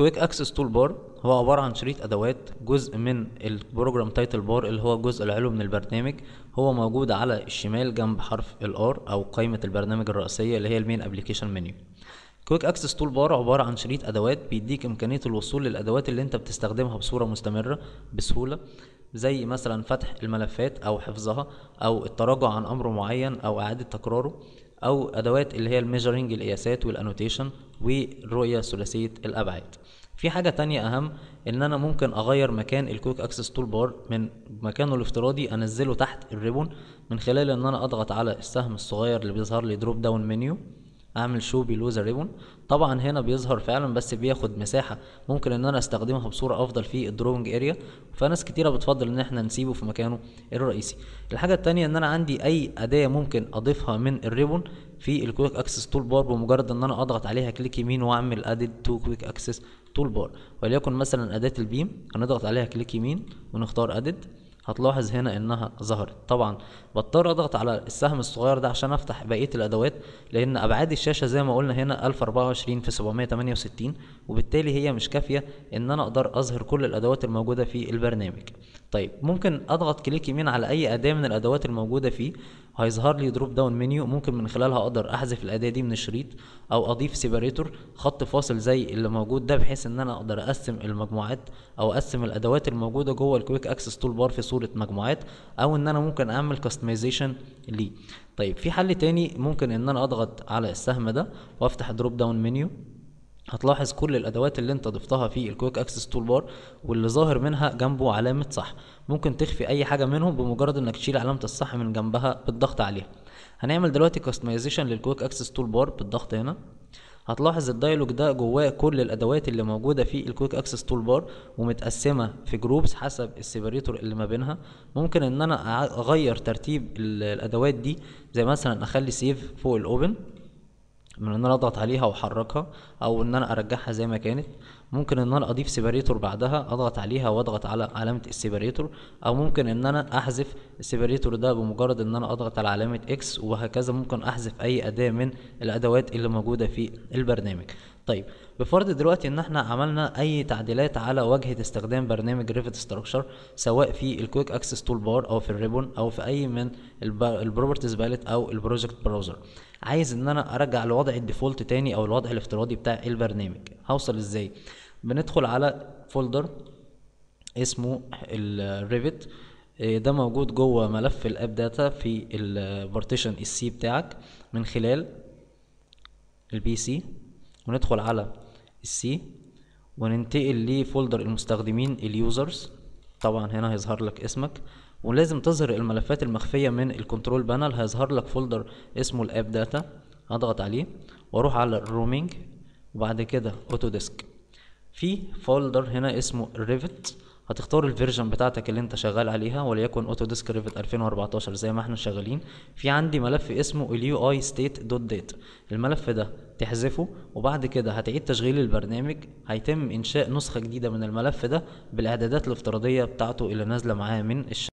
كويك اكسس تول بار هو عبارة عن شريط ادوات جزء من البروجرام تايتل بار اللي هو الجزء العلوي من البرنامج هو موجود على الشمال جنب حرف الار او قائمة البرنامج الرئيسية اللي هي المين ابلكيشن منيو كويك اكسس تول بار عباره عن شريط ادوات بيديك امكانيه الوصول للادوات اللي انت بتستخدمها بصوره مستمره بسهوله زي مثلا فتح الملفات او حفظها او التراجع عن امر معين او اعاده تكراره او ادوات اللي هي الميجرنج القياسات والانوتيشن والرؤيه ثلاثيه الابعاد في حاجة تانية أهم إن أنا ممكن أغير مكان الكويك أكسس تول بار من مكانه الافتراضي أنزله تحت الريبون من خلال إن أنا أضغط على السهم الصغير اللي بيظهر لي دروب داون منيو اعمل شو بيلو ريبون طبعا هنا بيظهر فعلا بس بياخد مساحه ممكن ان انا استخدمها بصوره افضل في الدروينج اريا فناس كتيره بتفضل ان احنا نسيبه في مكانه الرئيسي الحاجه التانية ان انا عندي اي اداه ممكن اضيفها من الريبون في الكويك اكسس تول بار بمجرد ان انا اضغط عليها كليك يمين واعمل ادد تو كويك اكسس تول بار وليكن مثلا اداه البيم هنضغط عليها كليك يمين ونختار ادد هتلاحظ هنا انها ظهرت طبعا بضطر اضغط على السهم الصغير ده عشان افتح بقية الادوات لان ابعاد الشاشة زي ما قلنا هنا 1024 في 768 وبالتالي هي مش كافية ان انا اقدر اظهر كل الادوات الموجودة في البرنامج طيب ممكن اضغط كليك يمين على اي اداة من الادوات الموجودة فيه هيظهر لي دروب داون منيو ممكن من خلالها اقدر احذف الاداة دي من الشريط او اضيف سيبريتور خط فاصل زي اللي موجود ده بحيث ان انا اقدر اقسم المجموعات او اقسم الادوات الموجودة جوه الكويك اكسس تول بار في صورة مجموعات او ان انا ممكن اعمل كاستمايزيشن ليه طيب في حل تاني ممكن ان انا اضغط على السهم ده وافتح دروب داون منيو هتلاحظ كل الادوات اللي انت ضفتها في الكويك اكسس تول بار واللي ظاهر منها جنبه علامه صح ممكن تخفي اي حاجه منهم بمجرد انك تشيل علامه الصح من جنبها بالضغط عليها هنعمل دلوقتي كاستمايزيشن للكويك اكسس تول بار بالضغط هنا هتلاحظ الدايلوج ده جواه كل الادوات اللي موجوده في الكويك اكسس تول بار ومتقسمه في جروبس حسب السيبريتور اللي ما بينها ممكن ان انا اغير ترتيب الادوات دي زي مثلا اخلي سيف فوق الاوبن من ان انا اضغط عليها واحركها او ان انا ارجعها زي ما كانت ممكن ان انا اضيف سيبريتور بعدها اضغط عليها واضغط على علامه السيبريتور او ممكن ان انا احذف السيبريتور ده بمجرد ان انا اضغط على علامه اكس وهكذا ممكن احذف اي اداه من الادوات اللي موجوده في البرنامج طيب بفرض دلوقتي ان احنا عملنا اي تعديلات على واجهه استخدام برنامج ريفت ستراكشر سواء في الكويك اكسس تول بار او في الريبون او في اي من البروبرتيز باليت او البروجكت براوزر عايز ان انا ارجع لوضع الديفولت تاني او الوضع الافتراضي بتاع البرنامج هوصل ازاي بندخل على فولدر اسمه الريفت آه، ده موجود جوه ملف الاب داتا في البارتيشن السي بتاعك من خلال البي سي وندخل على السي وننتقل لفولدر المستخدمين اليوزرز طبعا هنا هيظهر لك اسمك ولازم تظهر الملفات المخفية من الكنترول بانل هيظهر لك فولدر اسمه الاب داتا هضغط عليه واروح على الرومينج وبعد كده اوتو ديسك في فولدر هنا اسمه ريفت هتختار الفيرجن بتاعتك اللي انت شغال عليها وليكن اوتو ديسك ريفت 2014 زي ما احنا شغالين في عندي ملف اسمه اليو اي ستيت دوت ديت الملف ده تحذفه وبعد كده هتعيد تشغيل البرنامج هيتم انشاء نسخه جديده من الملف ده بالاعدادات الافتراضيه بتاعته اللي نازله معاه من الشركه